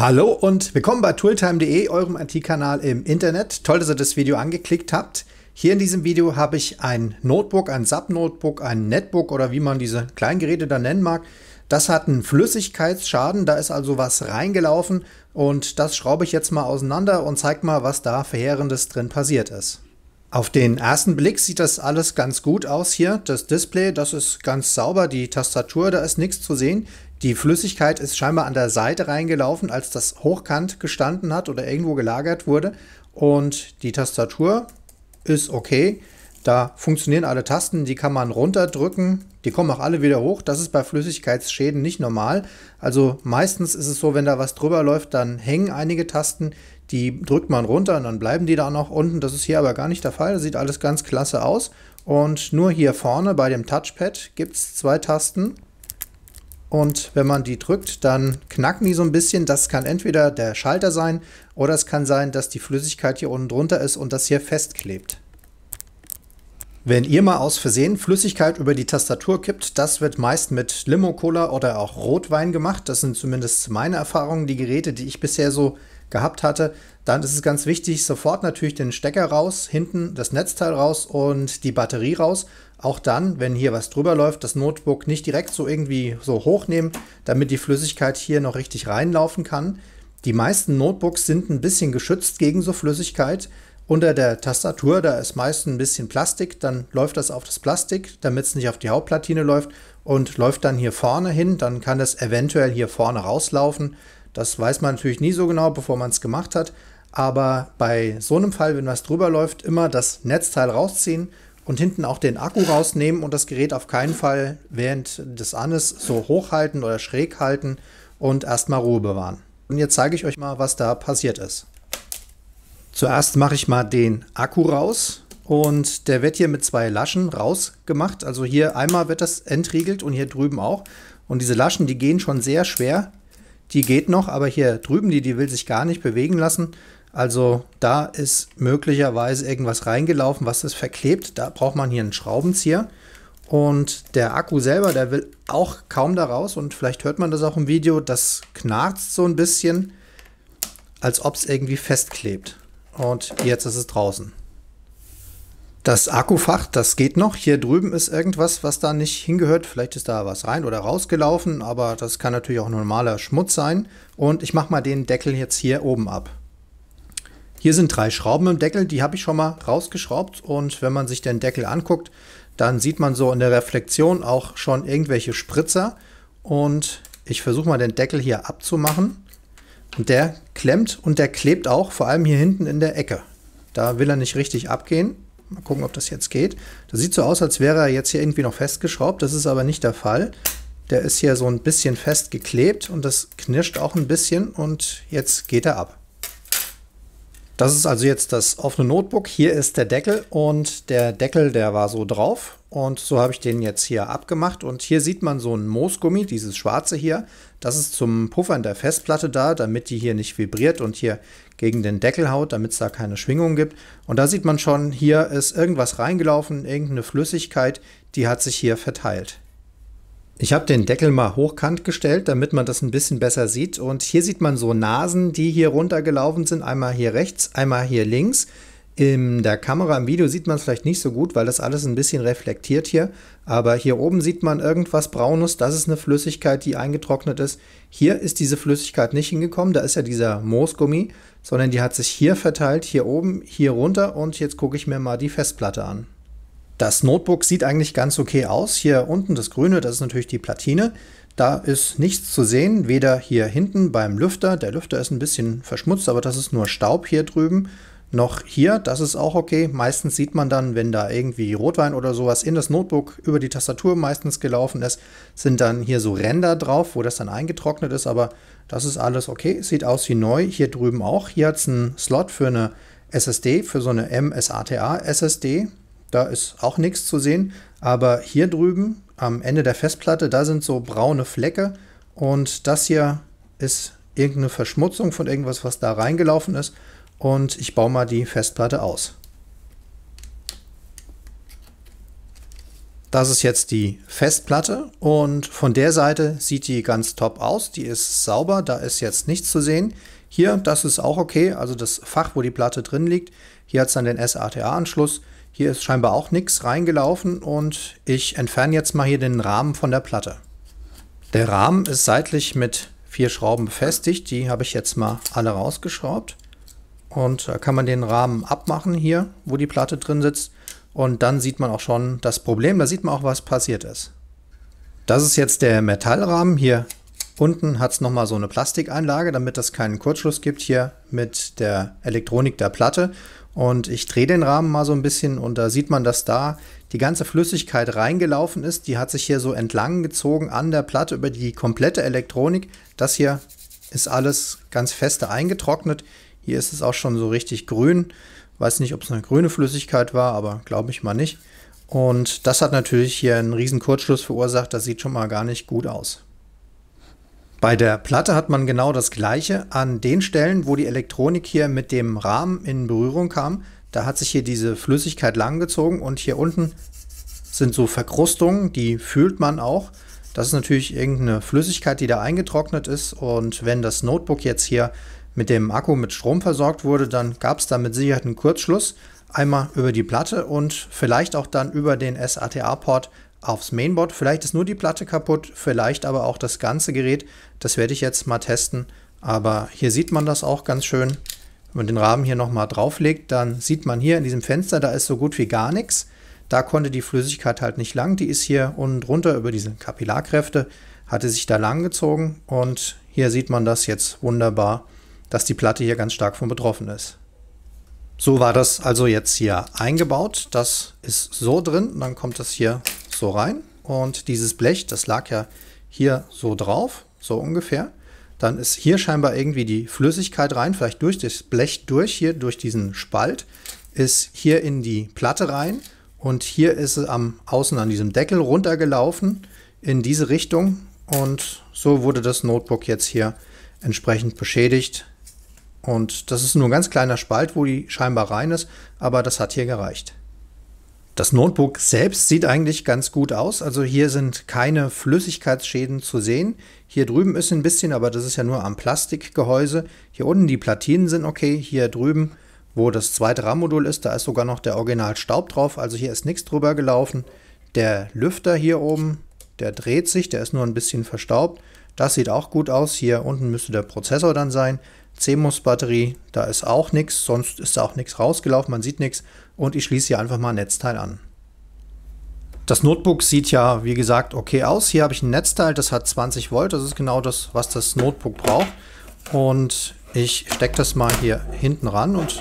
Hallo und willkommen bei tooltime.de, eurem IT-Kanal im Internet. Toll, dass ihr das Video angeklickt habt. Hier in diesem Video habe ich ein Notebook, ein Sub-Notebook, ein Netbook oder wie man diese kleinen Geräte da nennen mag. Das hat einen Flüssigkeitsschaden, da ist also was reingelaufen und das schraube ich jetzt mal auseinander und zeige mal, was da Verheerendes drin passiert ist. Auf den ersten Blick sieht das alles ganz gut aus hier. Das Display, das ist ganz sauber. Die Tastatur, da ist nichts zu sehen. Die Flüssigkeit ist scheinbar an der Seite reingelaufen, als das hochkant gestanden hat oder irgendwo gelagert wurde. Und die Tastatur ist okay. Da funktionieren alle Tasten, die kann man runterdrücken, die kommen auch alle wieder hoch. Das ist bei Flüssigkeitsschäden nicht normal. Also meistens ist es so, wenn da was drüber läuft, dann hängen einige Tasten, die drückt man runter und dann bleiben die da noch unten. Das ist hier aber gar nicht der Fall. Das sieht alles ganz klasse aus. Und nur hier vorne bei dem Touchpad gibt es zwei Tasten. Und wenn man die drückt, dann knacken die so ein bisschen. Das kann entweder der Schalter sein oder es kann sein, dass die Flüssigkeit hier unten drunter ist und das hier festklebt. Wenn ihr mal aus Versehen Flüssigkeit über die Tastatur kippt, das wird meist mit Limo-Cola oder auch Rotwein gemacht. Das sind zumindest meine Erfahrungen. Die Geräte, die ich bisher so gehabt hatte, dann ist es ganz wichtig, sofort natürlich den Stecker raus, hinten das Netzteil raus und die Batterie raus. Auch dann, wenn hier was drüber läuft, das Notebook nicht direkt so irgendwie so hochnehmen, damit die Flüssigkeit hier noch richtig reinlaufen kann. Die meisten Notebooks sind ein bisschen geschützt gegen so Flüssigkeit. Unter der Tastatur, da ist meist ein bisschen Plastik, dann läuft das auf das Plastik, damit es nicht auf die Hauptplatine läuft und läuft dann hier vorne hin, dann kann das eventuell hier vorne rauslaufen. Das weiß man natürlich nie so genau, bevor man es gemacht hat. Aber bei so einem Fall, wenn was drüber läuft, immer das Netzteil rausziehen und hinten auch den Akku rausnehmen und das Gerät auf keinen Fall während des Annes so hochhalten oder schräg halten und erstmal Ruhe bewahren. Und jetzt zeige ich euch mal, was da passiert ist. Zuerst mache ich mal den Akku raus und der wird hier mit zwei Laschen rausgemacht. Also hier einmal wird das entriegelt und hier drüben auch. Und diese Laschen, die gehen schon sehr schwer die geht noch, aber hier drüben, die, die will sich gar nicht bewegen lassen. Also da ist möglicherweise irgendwas reingelaufen, was es verklebt. Da braucht man hier einen Schraubenzieher. Und der Akku selber, der will auch kaum da raus. Und vielleicht hört man das auch im Video, das knarzt so ein bisschen, als ob es irgendwie festklebt. Und jetzt ist es draußen. Das Akkufach, das geht noch. Hier drüben ist irgendwas, was da nicht hingehört. Vielleicht ist da was rein oder rausgelaufen, aber das kann natürlich auch normaler Schmutz sein. Und ich mache mal den Deckel jetzt hier oben ab. Hier sind drei Schrauben im Deckel, die habe ich schon mal rausgeschraubt und wenn man sich den Deckel anguckt, dann sieht man so in der Reflexion auch schon irgendwelche Spritzer und ich versuche mal den Deckel hier abzumachen und der klemmt und der klebt auch, vor allem hier hinten in der Ecke. Da will er nicht richtig abgehen. Mal gucken, ob das jetzt geht. Das sieht so aus, als wäre er jetzt hier irgendwie noch festgeschraubt. Das ist aber nicht der Fall. Der ist hier so ein bisschen festgeklebt und das knirscht auch ein bisschen und jetzt geht er ab. Das ist also jetzt das offene Notebook. Hier ist der Deckel und der Deckel, der war so drauf und so habe ich den jetzt hier abgemacht und hier sieht man so ein Moosgummi, dieses schwarze hier. Das ist zum Puffern der Festplatte da, damit die hier nicht vibriert und hier gegen den Deckel haut, damit es da keine Schwingung gibt. Und da sieht man schon, hier ist irgendwas reingelaufen, irgendeine Flüssigkeit, die hat sich hier verteilt. Ich habe den Deckel mal hochkant gestellt, damit man das ein bisschen besser sieht. Und hier sieht man so Nasen, die hier runtergelaufen sind. Einmal hier rechts, einmal hier links. In der Kamera, im Video sieht man es vielleicht nicht so gut, weil das alles ein bisschen reflektiert hier. Aber hier oben sieht man irgendwas Braunes. Das ist eine Flüssigkeit, die eingetrocknet ist. Hier ist diese Flüssigkeit nicht hingekommen. Da ist ja dieser Moosgummi, sondern die hat sich hier verteilt, hier oben, hier runter. Und jetzt gucke ich mir mal die Festplatte an. Das Notebook sieht eigentlich ganz okay aus. Hier unten das Grüne, das ist natürlich die Platine. Da ist nichts zu sehen, weder hier hinten beim Lüfter. Der Lüfter ist ein bisschen verschmutzt, aber das ist nur Staub hier drüben noch hier. Das ist auch okay. Meistens sieht man dann, wenn da irgendwie Rotwein oder sowas in das Notebook über die Tastatur meistens gelaufen ist, sind dann hier so Ränder drauf, wo das dann eingetrocknet ist. Aber das ist alles okay. Sieht aus wie neu. Hier drüben auch. Hier hat es einen Slot für eine SSD, für so eine MSATA SSD. Da ist auch nichts zu sehen. Aber hier drüben am Ende der Festplatte, da sind so braune Flecke. Und das hier ist irgendeine Verschmutzung von irgendwas, was da reingelaufen ist und ich baue mal die Festplatte aus. Das ist jetzt die Festplatte und von der Seite sieht die ganz top aus. Die ist sauber, da ist jetzt nichts zu sehen. Hier, das ist auch okay, also das Fach, wo die Platte drin liegt. Hier hat es dann den SATA-Anschluss. Hier ist scheinbar auch nichts reingelaufen und ich entferne jetzt mal hier den Rahmen von der Platte. Der Rahmen ist seitlich mit vier Schrauben befestigt. Die habe ich jetzt mal alle rausgeschraubt. Und da äh, kann man den Rahmen abmachen hier, wo die Platte drin sitzt. Und dann sieht man auch schon das Problem. Da sieht man auch, was passiert ist. Das ist jetzt der Metallrahmen. Hier unten hat es nochmal so eine Plastikeinlage, damit es keinen Kurzschluss gibt hier mit der Elektronik der Platte. Und ich drehe den Rahmen mal so ein bisschen und da sieht man, dass da die ganze Flüssigkeit reingelaufen ist. Die hat sich hier so entlang gezogen an der Platte über die komplette Elektronik. Das hier ist alles ganz feste eingetrocknet. Hier ist es auch schon so richtig grün. Weiß nicht, ob es eine grüne Flüssigkeit war, aber glaube ich mal nicht. Und das hat natürlich hier einen riesen Kurzschluss verursacht. Das sieht schon mal gar nicht gut aus. Bei der Platte hat man genau das gleiche. An den Stellen, wo die Elektronik hier mit dem Rahmen in Berührung kam, da hat sich hier diese Flüssigkeit langgezogen und hier unten sind so Verkrustungen, die fühlt man auch. Das ist natürlich irgendeine Flüssigkeit, die da eingetrocknet ist und wenn das Notebook jetzt hier mit dem Akku mit Strom versorgt wurde, dann gab es da mit Sicherheit einen Kurzschluss. Einmal über die Platte und vielleicht auch dann über den SATA-Port aufs Mainboard. Vielleicht ist nur die Platte kaputt, vielleicht aber auch das ganze Gerät. Das werde ich jetzt mal testen. Aber hier sieht man das auch ganz schön. Wenn man den Rahmen hier nochmal drauflegt, dann sieht man hier in diesem Fenster, da ist so gut wie gar nichts. Da konnte die Flüssigkeit halt nicht lang. Die ist hier unten drunter über diese Kapillarkräfte, hatte sich da lang gezogen. Und hier sieht man das jetzt wunderbar dass die Platte hier ganz stark von betroffen ist. So war das also jetzt hier eingebaut. Das ist so drin dann kommt das hier so rein. Und dieses Blech, das lag ja hier so drauf, so ungefähr. Dann ist hier scheinbar irgendwie die Flüssigkeit rein, vielleicht durch das Blech durch, hier durch diesen Spalt, ist hier in die Platte rein. Und hier ist es am Außen an diesem Deckel runtergelaufen in diese Richtung. Und so wurde das Notebook jetzt hier entsprechend beschädigt. Und das ist nur ein ganz kleiner Spalt, wo die scheinbar rein ist, aber das hat hier gereicht. Das Notebook selbst sieht eigentlich ganz gut aus. Also hier sind keine Flüssigkeitsschäden zu sehen. Hier drüben ist ein bisschen, aber das ist ja nur am Plastikgehäuse. Hier unten die Platinen sind okay. Hier drüben, wo das zweite RAM-Modul ist, da ist sogar noch der Originalstaub drauf. Also hier ist nichts drüber gelaufen. Der Lüfter hier oben, der dreht sich, der ist nur ein bisschen verstaubt. Das sieht auch gut aus. Hier unten müsste der Prozessor dann sein. CMOS-Batterie, da ist auch nichts, sonst ist da auch nichts rausgelaufen, man sieht nichts und ich schließe hier einfach mal ein Netzteil an. Das Notebook sieht ja, wie gesagt, okay aus. Hier habe ich ein Netzteil, das hat 20 Volt, das ist genau das, was das Notebook braucht. Und ich stecke das mal hier hinten ran und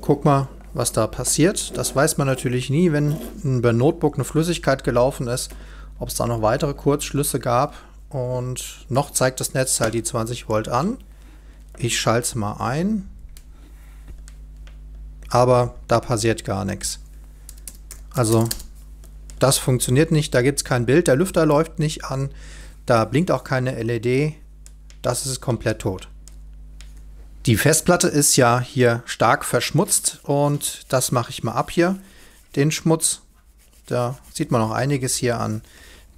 guck mal, was da passiert. Das weiß man natürlich nie, wenn über Notebook eine Flüssigkeit gelaufen ist, ob es da noch weitere Kurzschlüsse gab. Und noch zeigt das Netzteil die 20 Volt an. Ich schalte es mal ein. Aber da passiert gar nichts. Also das funktioniert nicht, da gibt es kein Bild, der Lüfter läuft nicht an, da blinkt auch keine LED, das ist komplett tot. Die Festplatte ist ja hier stark verschmutzt und das mache ich mal ab hier, den Schmutz. Da sieht man noch einiges hier an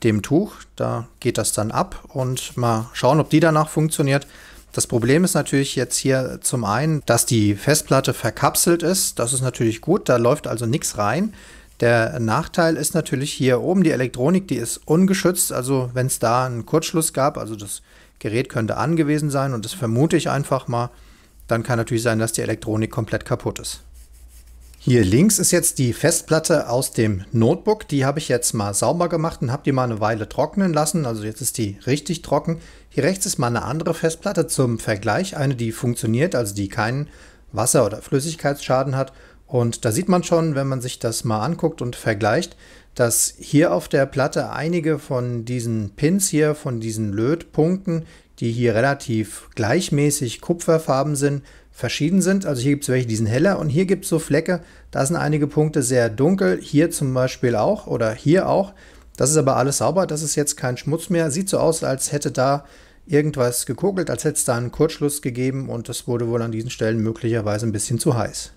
dem Tuch, da geht das dann ab und mal schauen, ob die danach funktioniert. Das Problem ist natürlich jetzt hier zum einen, dass die Festplatte verkapselt ist. Das ist natürlich gut, da läuft also nichts rein. Der Nachteil ist natürlich hier oben die Elektronik, die ist ungeschützt. Also wenn es da einen Kurzschluss gab, also das Gerät könnte angewiesen sein und das vermute ich einfach mal, dann kann natürlich sein, dass die Elektronik komplett kaputt ist. Hier links ist jetzt die Festplatte aus dem Notebook. Die habe ich jetzt mal sauber gemacht und habe die mal eine Weile trocknen lassen. Also jetzt ist die richtig trocken. Hier rechts ist mal eine andere Festplatte zum Vergleich. Eine, die funktioniert, also die keinen Wasser- oder Flüssigkeitsschaden hat. Und da sieht man schon, wenn man sich das mal anguckt und vergleicht, dass hier auf der Platte einige von diesen Pins hier, von diesen Lötpunkten, die hier relativ gleichmäßig kupferfarben sind, verschieden sind. Also hier gibt es welche, die sind heller und hier gibt es so Flecke, da sind einige Punkte sehr dunkel, hier zum Beispiel auch oder hier auch. Das ist aber alles sauber, das ist jetzt kein Schmutz mehr. Sieht so aus, als hätte da irgendwas gekokelt, als hätte es da einen Kurzschluss gegeben und es wurde wohl an diesen Stellen möglicherweise ein bisschen zu heiß.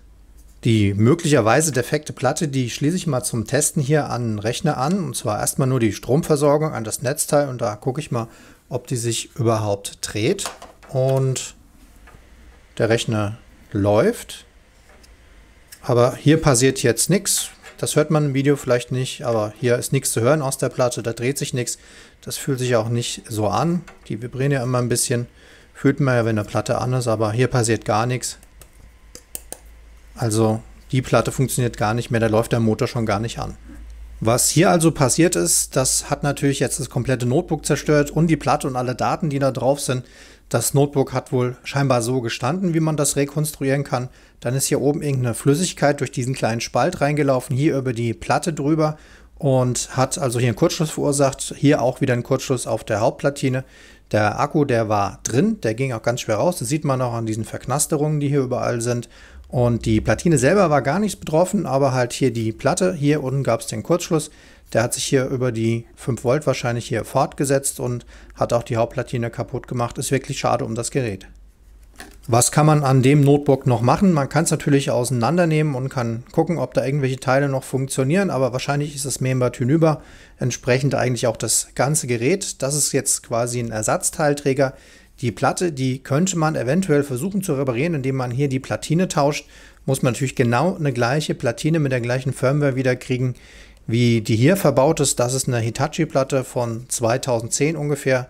Die möglicherweise defekte Platte, die schließe ich mal zum Testen hier an den Rechner an. Und zwar erstmal nur die Stromversorgung an das Netzteil und da gucke ich mal, ob die sich überhaupt dreht. Und der Rechner läuft. Aber hier passiert jetzt nichts. Das hört man im Video vielleicht nicht, aber hier ist nichts zu hören aus der Platte, da dreht sich nichts. Das fühlt sich auch nicht so an. Die vibrieren ja immer ein bisschen. Fühlt man ja, wenn eine Platte an ist, aber hier passiert gar nichts. Also die Platte funktioniert gar nicht mehr, da läuft der Motor schon gar nicht an. Was hier also passiert ist, das hat natürlich jetzt das komplette Notebook zerstört und die Platte und alle Daten, die da drauf sind. Das Notebook hat wohl scheinbar so gestanden, wie man das rekonstruieren kann. Dann ist hier oben irgendeine Flüssigkeit durch diesen kleinen Spalt reingelaufen, hier über die Platte drüber und hat also hier einen Kurzschluss verursacht. Hier auch wieder einen Kurzschluss auf der Hauptplatine. Der Akku, der war drin, der ging auch ganz schwer raus. Das sieht man auch an diesen Verknasterungen, die hier überall sind. Und die Platine selber war gar nichts betroffen, aber halt hier die Platte, hier unten gab es den Kurzschluss. Der hat sich hier über die 5 Volt wahrscheinlich hier fortgesetzt und hat auch die Hauptplatine kaputt gemacht. Ist wirklich schade um das Gerät. Was kann man an dem Notebook noch machen? Man kann es natürlich auseinandernehmen und kann gucken, ob da irgendwelche Teile noch funktionieren, aber wahrscheinlich ist das Member hinüber entsprechend eigentlich auch das ganze Gerät. Das ist jetzt quasi ein Ersatzteilträger. Die Platte, die könnte man eventuell versuchen zu reparieren, indem man hier die Platine tauscht. Muss man natürlich genau eine gleiche Platine mit der gleichen Firmware wieder kriegen, wie die hier verbaut ist, das ist eine Hitachi-Platte von 2010 ungefähr.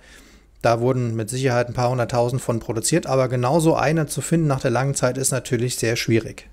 Da wurden mit Sicherheit ein paar hunderttausend von produziert, aber genauso eine zu finden nach der langen Zeit ist natürlich sehr schwierig.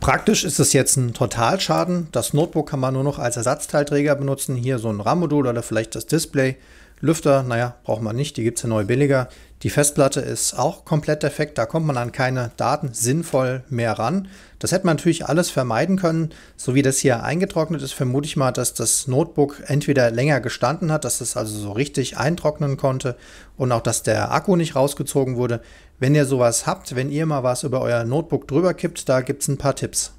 Praktisch ist es jetzt ein Totalschaden. Das Notebook kann man nur noch als Ersatzteilträger benutzen. Hier so ein RAM-Modul oder vielleicht das Display. Lüfter, naja, braucht man nicht, die gibt es ja neu billiger. Die Festplatte ist auch komplett defekt, da kommt man an keine Daten sinnvoll mehr ran. Das hätte man natürlich alles vermeiden können. So wie das hier eingetrocknet ist, vermute ich mal, dass das Notebook entweder länger gestanden hat, dass es also so richtig eintrocknen konnte und auch, dass der Akku nicht rausgezogen wurde. Wenn ihr sowas habt, wenn ihr mal was über euer Notebook drüber kippt, da gibt es ein paar Tipps.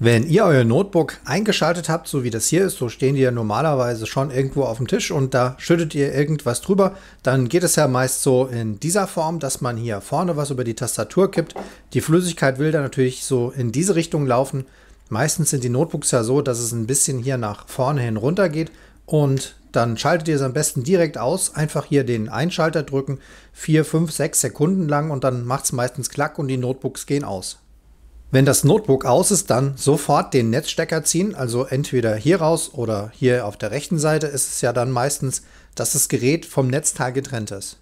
Wenn ihr euer Notebook eingeschaltet habt, so wie das hier ist, so stehen die ja normalerweise schon irgendwo auf dem Tisch und da schüttet ihr irgendwas drüber, dann geht es ja meist so in dieser Form, dass man hier vorne was über die Tastatur kippt. Die Flüssigkeit will dann natürlich so in diese Richtung laufen. Meistens sind die Notebooks ja so, dass es ein bisschen hier nach vorne hin runter geht und dann schaltet ihr es am besten direkt aus. Einfach hier den Einschalter drücken, 4, 5, 6 Sekunden lang und dann macht es meistens Klack und die Notebooks gehen aus. Wenn das Notebook aus ist, dann sofort den Netzstecker ziehen, also entweder hier raus oder hier auf der rechten Seite ist es ja dann meistens, dass das Gerät vom Netzteil getrennt ist.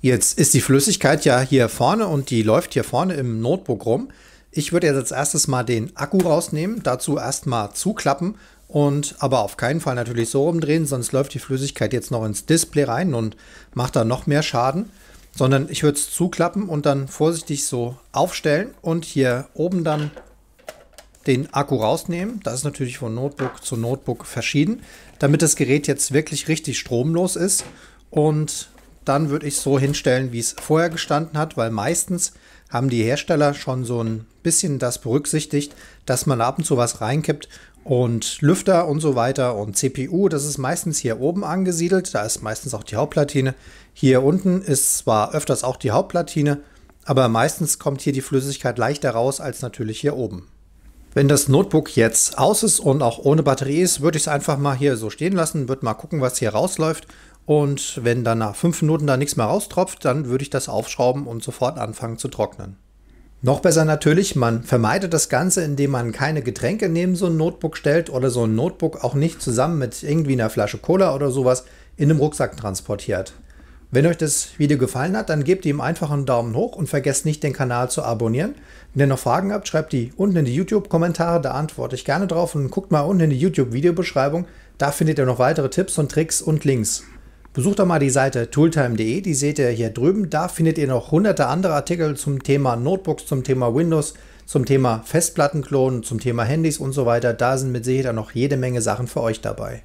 Jetzt ist die Flüssigkeit ja hier vorne und die läuft hier vorne im Notebook rum. Ich würde jetzt als erstes mal den Akku rausnehmen, dazu erstmal zuklappen und aber auf keinen Fall natürlich so rumdrehen, sonst läuft die Flüssigkeit jetzt noch ins Display rein und macht da noch mehr Schaden sondern ich würde es zuklappen und dann vorsichtig so aufstellen und hier oben dann den Akku rausnehmen. Das ist natürlich von Notebook zu Notebook verschieden, damit das Gerät jetzt wirklich richtig stromlos ist. Und dann würde ich es so hinstellen, wie es vorher gestanden hat, weil meistens haben die Hersteller schon so ein bisschen das berücksichtigt, dass man ab und zu was reinkippt und Lüfter und so weiter und CPU, das ist meistens hier oben angesiedelt, da ist meistens auch die Hauptplatine. Hier unten ist zwar öfters auch die Hauptplatine, aber meistens kommt hier die Flüssigkeit leichter raus als natürlich hier oben. Wenn das Notebook jetzt aus ist und auch ohne Batterie ist, würde ich es einfach mal hier so stehen lassen, würde mal gucken, was hier rausläuft. Und wenn dann nach fünf Minuten da nichts mehr raustropft, dann würde ich das aufschrauben und sofort anfangen zu trocknen. Noch besser natürlich, man vermeidet das Ganze, indem man keine Getränke neben so ein Notebook stellt oder so ein Notebook auch nicht zusammen mit irgendwie einer Flasche Cola oder sowas in einem Rucksack transportiert. Wenn euch das Video gefallen hat, dann gebt ihm einfach einen Daumen hoch und vergesst nicht, den Kanal zu abonnieren. Wenn ihr noch Fragen habt, schreibt die unten in die YouTube-Kommentare, da antworte ich gerne drauf und guckt mal unten in die YouTube-Videobeschreibung. Da findet ihr noch weitere Tipps und Tricks und Links. Besucht doch mal die Seite tooltime.de, die seht ihr hier drüben. Da findet ihr noch hunderte andere Artikel zum Thema Notebooks, zum Thema Windows, zum Thema Festplattenklonen, zum Thema Handys und so weiter. Da sind mit Sicherheit noch jede Menge Sachen für euch dabei.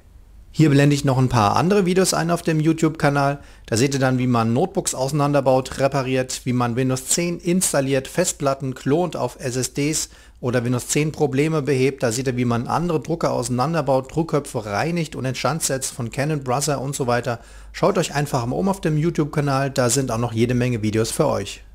Hier blende ich noch ein paar andere Videos ein auf dem YouTube-Kanal. Da seht ihr dann, wie man Notebooks auseinanderbaut, repariert, wie man Windows 10 installiert, Festplatten klont auf SSDs, oder Windows 10 Probleme behebt. Da seht ihr, wie man andere Drucker auseinanderbaut, Druckköpfe reinigt und Instandsets von Canon, Brother und so weiter. Schaut euch einfach mal um auf dem YouTube-Kanal, da sind auch noch jede Menge Videos für euch.